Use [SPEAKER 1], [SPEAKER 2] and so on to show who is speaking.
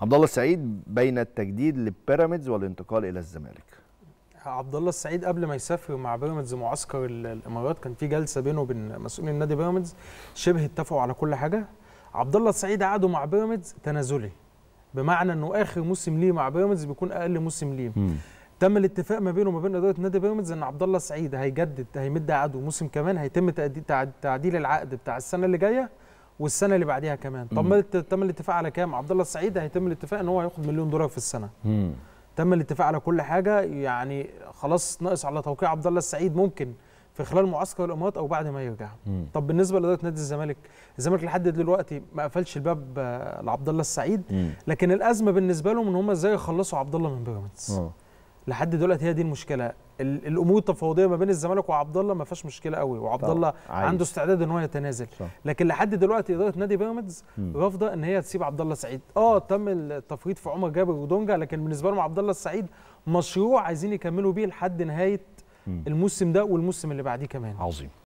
[SPEAKER 1] عبد الله السعيد بين التجديد لبيراميدز والانتقال الى الزمالك
[SPEAKER 2] عبد الله السعيد قبل ما يسافر مع بيراميدز معسكر الامارات كان في جلسه بينه وبين مسؤولين نادي بيراميدز شبه اتفقوا على كل حاجه عبد الله السعيد قعده مع بيراميدز تنازلي بمعنى انه اخر موسم ليه مع بيراميدز بيكون اقل موسم ليه تم الاتفاق ما بينه وما بين اداره نادي بيراميدز ان عبد الله السعيد هيجدد هيمد عقده موسم كمان هيتم تعديل العقد بتاع السنه اللي جايه والسنه اللي بعديها كمان طب ما تم الاتفاق على كام عبد الله السعيد هيتم الاتفاق ان هو هياخد مليون دولار في السنه مم. تم الاتفاق على كل حاجه يعني خلاص ناقص على توقيع عبد الله السعيد ممكن في خلال معسكر الامارات او بعد ما يرجع مم. طب بالنسبه لاداره نادي الزمالك الزمالك لحد دلوقتي ما قفلش الباب آه، لعبد الله السعيد مم. لكن الازمه بالنسبه لهم ان هم ازاي يخلصوا عبد الله من بيراميدز آه. لحد دلوقتي هي دي المشكله الامور التفاوضيه ما بين الزمالك وعبد الله ما فيهاش مشكله قوي وعبد الله عنده استعداد ان هو يتنازل صح. لكن لحد دلوقتي اداره نادي بيراميدز رافضه ان هي تسيب عبد الله السعيد اه تم التفويض في عمر جابر ودونجا لكن بالنسبه لهم عبد الله السعيد مشروع عايزين يكملوا بيه لحد نهايه الموسم ده والموسم اللي بعديه كمان عظيم